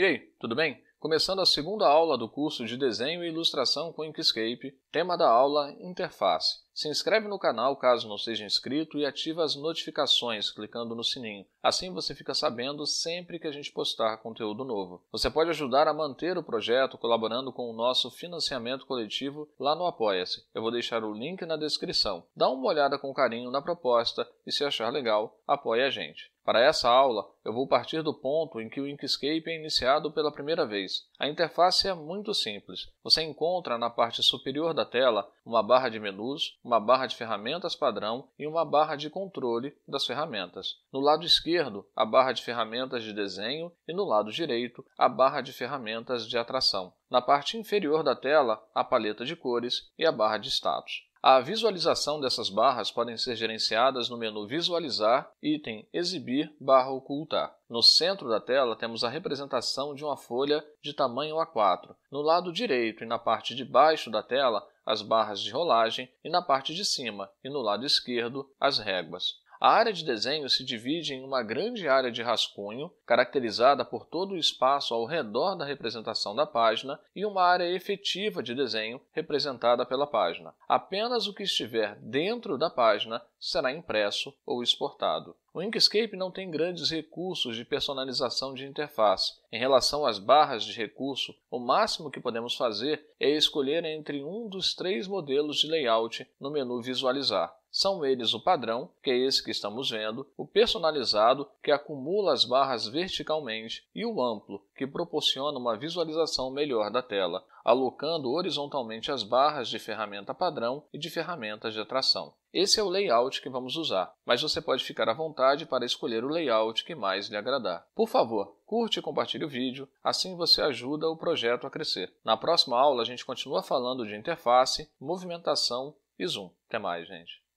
E aí, tudo bem? Começando a segunda aula do curso de Desenho e Ilustração com Inkscape, tema da aula Interface. Se inscreve no canal caso não seja inscrito e ativa as notificações clicando no sininho. Assim você fica sabendo sempre que a gente postar conteúdo novo. Você pode ajudar a manter o projeto colaborando com o nosso financiamento coletivo lá no Apoia-se. Eu vou deixar o link na descrição. Dá uma olhada com carinho na proposta e se achar legal, apoie a gente. Para essa aula, eu vou partir do ponto em que o Inkscape é iniciado pela primeira vez. A interface é muito simples. Você encontra na parte superior da tela uma barra de menus, uma barra de ferramentas padrão e uma barra de controle das ferramentas. No lado esquerdo, a barra de ferramentas de desenho e no lado direito, a barra de ferramentas de atração. Na parte inferior da tela, a paleta de cores e a barra de status. A visualização dessas barras podem ser gerenciadas no menu Visualizar, item Exibir, barra Ocultar. No centro da tela temos a representação de uma folha de tamanho A4. No lado direito e na parte de baixo da tela, as barras de rolagem e na parte de cima e no lado esquerdo, as réguas. A área de desenho se divide em uma grande área de rascunho, caracterizada por todo o espaço ao redor da representação da página, e uma área efetiva de desenho, representada pela página. Apenas o que estiver dentro da página será impresso ou exportado. O Inkscape não tem grandes recursos de personalização de interface. Em relação às barras de recurso, o máximo que podemos fazer é escolher entre um dos três modelos de layout no menu Visualizar. São eles o padrão, que é esse que estamos vendo, o personalizado, que acumula as barras verticalmente, e o amplo, que proporciona uma visualização melhor da tela, alocando horizontalmente as barras de ferramenta padrão e de ferramentas de atração. Esse é o layout que vamos usar, mas você pode ficar à vontade para escolher o layout que mais lhe agradar. Por favor, curte e compartilhe o vídeo, assim você ajuda o projeto a crescer. Na próxima aula a gente continua falando de interface, movimentação e zoom. Até mais, gente!